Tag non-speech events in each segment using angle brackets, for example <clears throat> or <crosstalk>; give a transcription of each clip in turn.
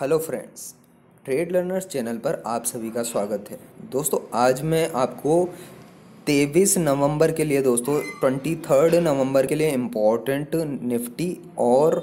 hello friends trade learners channel पर आप सभी का स्वागत है दोस्तों आज मैं आपको तेईस नवंबर के लिए दोस्तों ट्वेंटी थर्ड नवंबर के लिए इम्पोर्टेंट निफ्टी और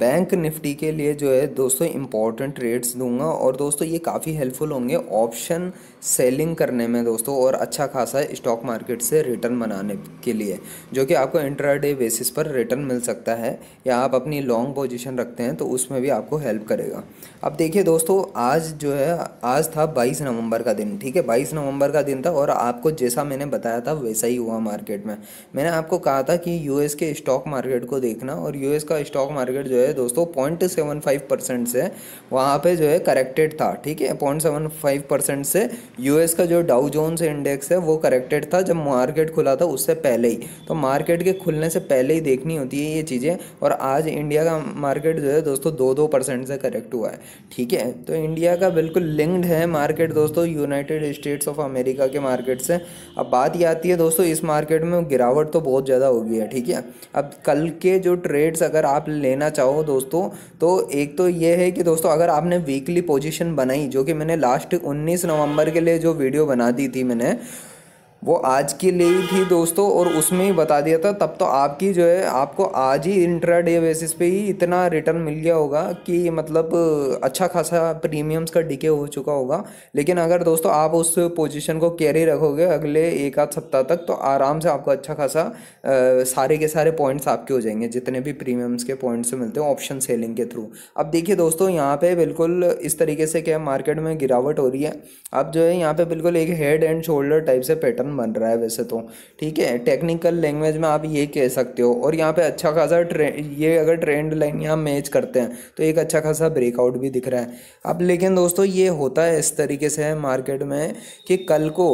बैंक निफ्टी के लिए जो है दोस्तों इम्पॉर्टेंट रेट्स दूंगा और दोस्तों ये काफ़ी हेल्पफुल होंगे ऑप्शन सेलिंग करने में दोस्तों और अच्छा खासा स्टॉक मार्केट से रिटर्न बनाने के लिए जो कि आपको इंट्राडे बेसिस पर रिटर्न मिल सकता है या आप अपनी लॉन्ग पोजीशन रखते हैं तो उसमें भी आपको हेल्प करेगा अब देखिए दोस्तों आज जो है आज था बाईस नवम्बर का दिन ठीक है बाईस नवम्बर का दिन था और आपको जैसा मैंने बताया था वैसा ही हुआ मार्केट में मैंने आपको कहा था कि यू के स्टॉक मार्केट को देखना और यू का स्टॉक मार्केट जो है है दोस्तों पॉइंट सेवन फाइव परसेंट से वहाँ पे जो है करेक्टेड था ठीक है पॉइंट सेवन फाइव परसेंट से यूएस का जो डाउ जोन्स इंडेक्स है वो करेक्टेड था जब मार्केट खुला था उससे पहले ही तो मार्केट के खुलने से पहले ही देखनी होती है ये चीज़ें और आज इंडिया का मार्केट जो है दोस्तों दो दो परसेंट से करेक्ट हुआ है ठीक है तो इंडिया का बिल्कुल लिंक्ड है मार्केट दोस्तों यूनाइटेड स्टेट्स ऑफ अमेरिका के मार्केट से अब बात ये आती है दोस्तों इस मार्केट में गिरावट तो बहुत ज़्यादा हो गई है ठीक है अब कल के जो ट्रेड्स अगर आप लेना चाहो चाहो दोस्तों तो एक तो ये है कि दोस्तों अगर आपने वीकली पोजीशन बनाई जो कि मैंने लास्ट 19 नवंबर के लिए जो वीडियो बना दी थी मैंने वो आज के लिए ही थी दोस्तों और उसमें ही बता दिया था तब तो आपकी जो है आपको आज ही इंट्रा डे बेसिस पे ही इतना रिटर्न मिल गया होगा कि मतलब अच्छा खासा प्रीमियम्स का डिके हो चुका होगा लेकिन अगर दोस्तों आप उस पोजीशन को कैरी रखोगे अगले एक आध सप्ताह तक तो आराम से आपको अच्छा खासा आ, सारे के सारे पॉइंट्स आपके हो जाएंगे जितने भी प्रीमियम्स के पॉइंट्स मिलते हैं ऑप्शन सेलिंग के थ्रू अब देखिए दोस्तों यहाँ पर बिल्कुल इस तरीके से क्या मार्केट में गिरावट हो रही है अब जो है यहाँ पर बिल्कुल एक हेड एंड शोल्डर टाइप से पैटर्न बन रहा है वैसे तो ठीक है टेक्निकल लैंग्वेज में आप ये कह सकते हो और यहाँ पे अच्छा खासा ट्रेंड ये अगर ट्रेंड लाइन यहाँ मैच करते हैं तो एक अच्छा खासा ब्रेकआउट भी दिख रहा है अब लेकिन दोस्तों ये होता है इस तरीके से मार्केट में कि कल को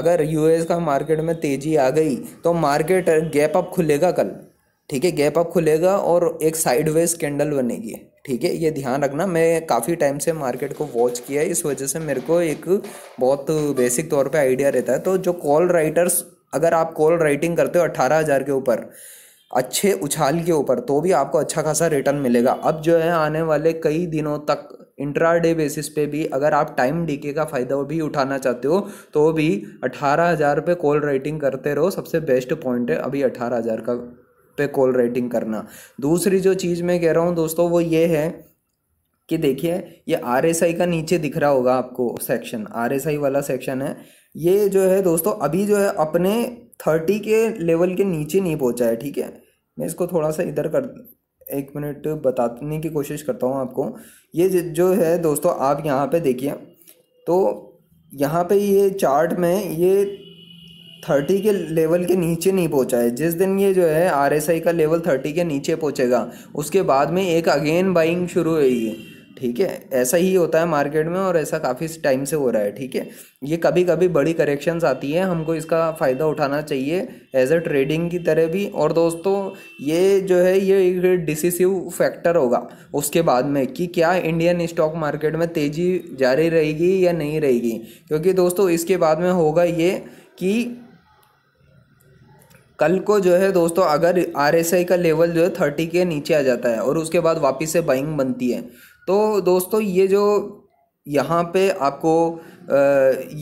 अगर यूएस का मार्केट में तेज़ी आ गई तो मार्केट गैप अप खुलेगा कल ठीक है गैप अप खुलेगा और एक साइडवेज कैंडल बनेगी ठीक है ये ध्यान रखना मैं काफ़ी टाइम से मार्केट को वॉच किया है इस वजह से मेरे को एक बहुत बेसिक तौर पे आइडिया रहता है तो जो कॉल राइटर्स अगर आप कॉल राइटिंग करते हो अट्ठारह हज़ार के ऊपर अच्छे उछाल के ऊपर तो भी आपको अच्छा खासा रिटर्न मिलेगा अब जो है आने वाले कई दिनों तक इंट्रा डे बेसिस पे भी अगर आप टाइम डीके का फ़ायदा भी उठाना चाहते हो तो भी अट्ठारह हज़ार पर कॉल राइटिंग करते रहो सबसे बेस्ट पॉइंट है अभी अट्ठारह हज़ार का पे कॉल राइटिंग करना दूसरी जो चीज़ मैं कह रहा हूँ दोस्तों वो ये है कि देखिए ये आर एस आई का नीचे दिख रहा होगा आपको सेक्शन आर एस आई वाला सेक्शन है ये जो है दोस्तों अभी जो है अपने थर्टी के लेवल के नीचे नहीं पहुँचा है ठीक है मैं इसको थोड़ा सा इधर कर एक मिनट बताने की कोशिश करता हूँ आपको ये जो है दोस्तों आप यहाँ पे देखिए तो यहाँ पे ये चार्ट में ये थर्टी के लेवल के नीचे नहीं पहुंचा है जिस दिन ये जो है आर का लेवल थर्टी के नीचे पहुंचेगा उसके बाद में एक अगेन बाइंग शुरू होगी ठीक है ऐसा ही होता है मार्केट में और ऐसा काफ़ी टाइम से हो रहा है ठीक है ये कभी कभी बड़ी करेक्शंस आती है हमको इसका फ़ायदा उठाना चाहिए एज अ ट्रेडिंग की तरह भी और दोस्तों ये जो है ये एक डिसिसिव फैक्टर होगा उसके बाद में कि क्या इंडियन स्टॉक मार्केट में तेज़ी जारी रहेगी या नहीं रहेगी क्योंकि दोस्तों इसके बाद में होगा ये कि कल को जो है दोस्तों अगर आर का लेवल जो है थर्टी के नीचे आ जाता है और उसके बाद वापस से बाइंग बनती है तो दोस्तों ये जो यहाँ पे आपको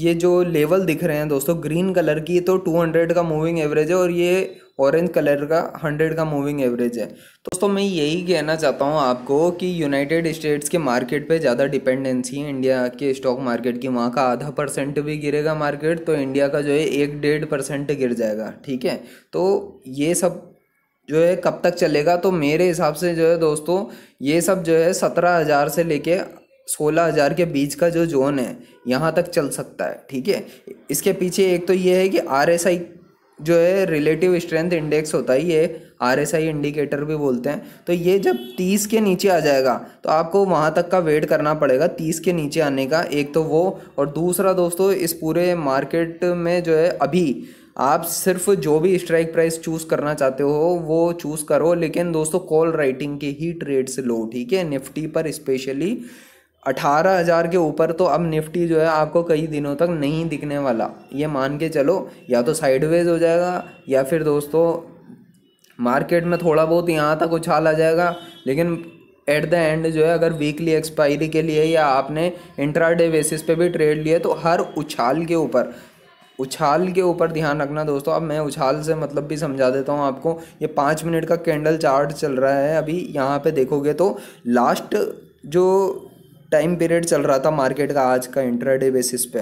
ये जो लेवल दिख रहे हैं दोस्तों ग्रीन कलर की तो 200 का मूविंग एवरेज है और ये ऑरेंज कलर का हंड्रेड का मूविंग एवरेज है दोस्तों मैं यही कहना चाहता हूँ आपको कि यूनाइटेड स्टेट्स के मार्केट पे ज़्यादा डिपेंडेंसी है इंडिया के स्टॉक मार्केट की वहाँ का आधा परसेंट भी गिरेगा मार्केट तो इंडिया का जो है एक डेढ़ परसेंट गिर जाएगा ठीक है तो ये सब जो है कब तक चलेगा तो मेरे हिसाब से जो है दोस्तों ये सब जो है सत्रह हज़ार से लेके सोलह हज़ार के बीच का जो जोन है यहाँ तक चल सकता है ठीक है इसके पीछे एक तो ये है कि आर एस आई जो है रिलेटिव स्ट्रेंथ इंडेक्स होता है ये आर एस आई इंडिकेटर भी बोलते हैं तो ये जब तीस के नीचे आ जाएगा तो आपको वहाँ तक का वेट करना पड़ेगा तीस के नीचे आने का एक तो वो और दूसरा दोस्तों इस पूरे मार्केट में जो है अभी आप सिर्फ जो भी स्ट्राइक प्राइस चूज़ करना चाहते हो वो चूज़ करो लेकिन दोस्तों कॉल राइटिंग के ही ट्रेड्स लो ठीक है निफ्टी पर स्पेशली अठारह हज़ार के ऊपर तो अब निफ्टी जो है आपको कई दिनों तक नहीं दिखने वाला ये मान के चलो या तो साइडवेज हो जाएगा या फिर दोस्तों मार्केट में थोड़ा बहुत यहाँ तक उछाल आ जाएगा लेकिन एट द एंड जो है अगर वीकली एक्सपायरी के लिए या आपने इंट्राडे बेसिस पे भी ट्रेड लिए तो हर उछाल के ऊपर उछाल के ऊपर ध्यान रखना दोस्तों अब मैं उछाल से मतलब भी समझा देता हूँ आपको ये पाँच मिनट का कैंडल चार्ट चल रहा है अभी यहाँ पे देखोगे तो लास्ट जो टाइम पीरियड चल रहा था मार्केट का आज का इंट्राडे बेसिस पे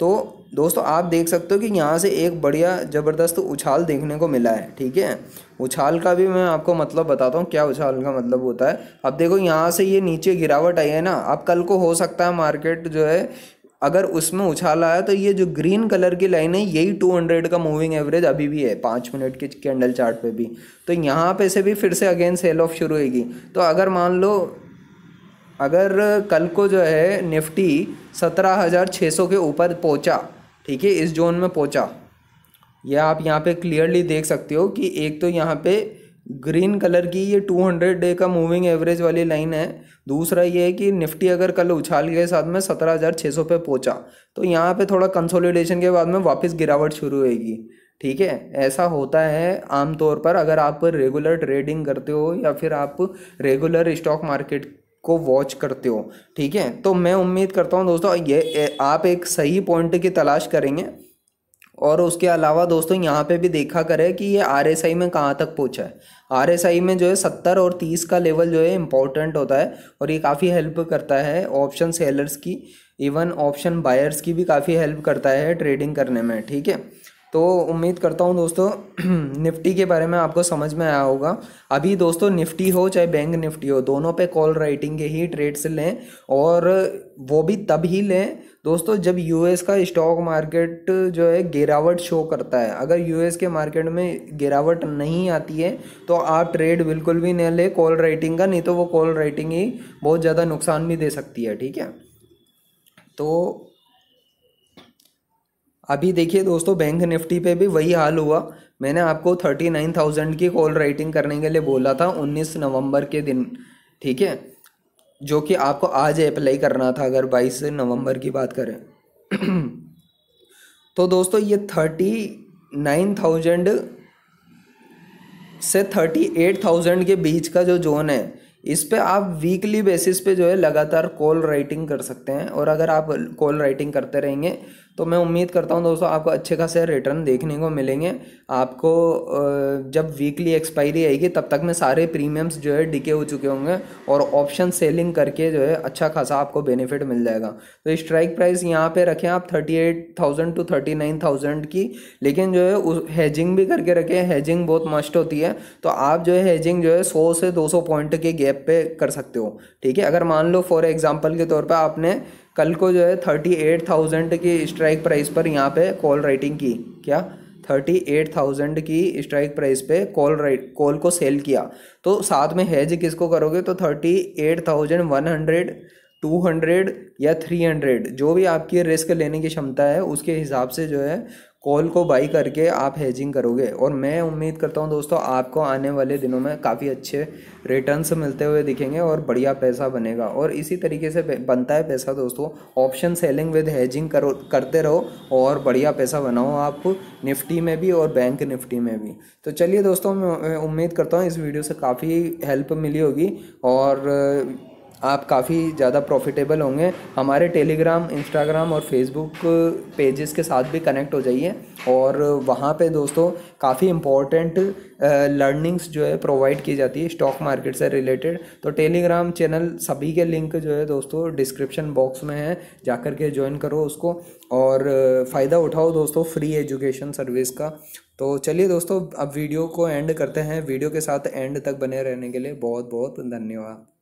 तो दोस्तों आप देख सकते हो कि यहाँ से एक बढ़िया ज़बरदस्त उछाल देखने को मिला है ठीक है उछाल का भी मैं आपको मतलब बताता हूँ क्या उछाल का मतलब होता है अब देखो यहाँ से ये नीचे गिरावट आई है ना अब कल को हो सकता है मार्केट जो है अगर उसमें उछाल आया तो ये जो ग्रीन कलर की लाइन है यही 200 का मूविंग एवरेज अभी भी है पाँच मिनट के कैंडल चार्ट पे भी तो यहाँ पे से भी फिर से अगेन सेल ऑफ शुरू होगी तो अगर मान लो अगर कल को जो है निफ्टी सत्रह हज़ार छः सौ के ऊपर पहुंचा ठीक है इस जोन में पहुंचा यह आप यहाँ पे क्लियरली देख सकते हो कि एक तो यहाँ पे ग्रीन कलर की ये टू हंड्रेड डे का मूविंग एवरेज वाली लाइन है दूसरा ये है कि निफ्टी अगर कल उछाल के साथ में सत्रह हज़ार छः सौ पे पहुंचा तो यहाँ पे थोड़ा कंसोलिडेशन के बाद में वापस गिरावट शुरू होएगी ठीक है ऐसा होता है आमतौर पर अगर आप रेगुलर ट्रेडिंग करते हो या फिर आप रेगुलर स्टॉक मार्केट को वॉच करते हो ठीक है तो मैं उम्मीद करता हूँ दोस्तों ये आप एक सही पॉइंट की तलाश करेंगे और उसके अलावा दोस्तों यहाँ पे भी देखा करें कि ये आर एस आई में कहाँ तक पहुँचा है आर एस आई में जो है सत्तर और तीस का लेवल जो है इम्पोर्टेंट होता है और ये काफ़ी हेल्प करता है ऑप्शन सेलर्स की इवन ऑप्शन बायर्स की भी काफ़ी हेल्प करता है ट्रेडिंग करने में ठीक है तो उम्मीद करता हूँ दोस्तों <clears throat> निफ्टी के बारे में आपको समझ में आया होगा अभी दोस्तों निफ्टी हो चाहे बैंक निफ्टी हो दोनों पे कॉल राइटिंग के ही ट्रेड्स लें और वो भी तब ही लें दोस्तों जब यूएस का स्टॉक मार्केट जो है गिरावट शो करता है अगर यूएस के मार्केट में गिरावट नहीं आती है तो आप ट्रेड बिल्कुल भी नहीं लें कॉल राइटिंग का नहीं तो वो कॉल राइटिंग ही बहुत ज़्यादा नुकसान भी दे सकती है ठीक है तो अभी देखिए दोस्तों बैंक निफ्टी पे भी वही हाल हुआ मैंने आपको थर्टी नाइन थाउजेंड की कॉल राइटिंग करने के लिए बोला था उन्नीस नवंबर के दिन ठीक है जो कि आपको आज अप्लाई करना था अगर बाईस नवंबर की बात करें <clears throat> तो दोस्तों ये थर्टी नाइन थाउजेंड से थर्टी एट थाउजेंड के बीच का जो जोन है इस पर आप वीकली बेसिस पे जो है लगातार कॉल राइटिंग कर सकते हैं और अगर आप कॉल राइटिंग करते रहेंगे तो मैं उम्मीद करता हूं दोस्तों आपको अच्छे खासे रिटर्न देखने को मिलेंगे आपको जब वीकली एक्सपायरी आएगी तब तक में सारे प्रीमियम्स जो है डिके हो चुके होंगे और ऑप्शन सेलिंग करके जो है अच्छा खासा आपको बेनिफिट मिल जाएगा तो स्ट्राइक प्राइस यहाँ पे रखें आप thirty eight thousand to thirty nine thousand की लेकिन जो है उस हैजिंग भी करके रखें हैजिंग बहुत मस्ट होती है तो आप जो है हैजिंग जो है सौ से दो सौ पॉइंट के गैप स्टेप पे कर सकते हो ठीक है अगर मान लो फॉर एग्जांपल के तौर पे आपने कल को जो है थर्टी एट थाउजेंड की स्ट्राइक प्राइस पर यहाँ पे कॉल राइटिंग की क्या थर्टी एट थाउजेंड की स्ट्राइक प्राइस पे कॉल राइट कॉल को सेल किया तो साथ में हैज किसको करोगे तो thirty eight thousand one hundred two hundred या थ्री हंड्रेड जो भी आपकी रिस्क लेने की क्षमता है उसके हिसाब से जो है कॉल को बाई करके आप हेजिंग करोगे और मैं उम्मीद करता हूँ दोस्तों आपको आने वाले दिनों में काफ़ी अच्छे रिटर्न्स मिलते हुए दिखेंगे और बढ़िया पैसा बनेगा और इसी तरीके से बनता है पैसा दोस्तों ऑप्शन सेलिंग विद हेजिंग करो करते रहो और बढ़िया पैसा बनाओ आप निफ्टी में भी और बैंक निफ्टी में भी तो चलिए दोस्तों मैं उम्मीद करता हूँ इस वीडियो से काफ़ी हेल्प मिली होगी और आप काफ़ी ज़्यादा प्रॉफिटेबल होंगे हमारे टेलीग्राम इंस्टाग्राम और फेसबुक पेजेस के साथ भी कनेक्ट हो जाइए और वहाँ पे दोस्तों काफ़ी इम्पोर्टेंट लर्निंग्स जो है प्रोवाइड की जाती है स्टॉक मार्केट से रिलेटेड तो टेलीग्राम चैनल सभी के लिंक जो है दोस्तों डिस्क्रिप्शन बॉक्स में है जा कर के ज्वाइन करो उसको और फ़ायदा उठाओ दोस्तों फ्री एजुकेशन सर्विस का तो चलिए दोस्तों अब वीडियो को एंड करते हैं वीडियो के साथ एंड तक बने रहने के लिए बहुत बहुत धन्यवाद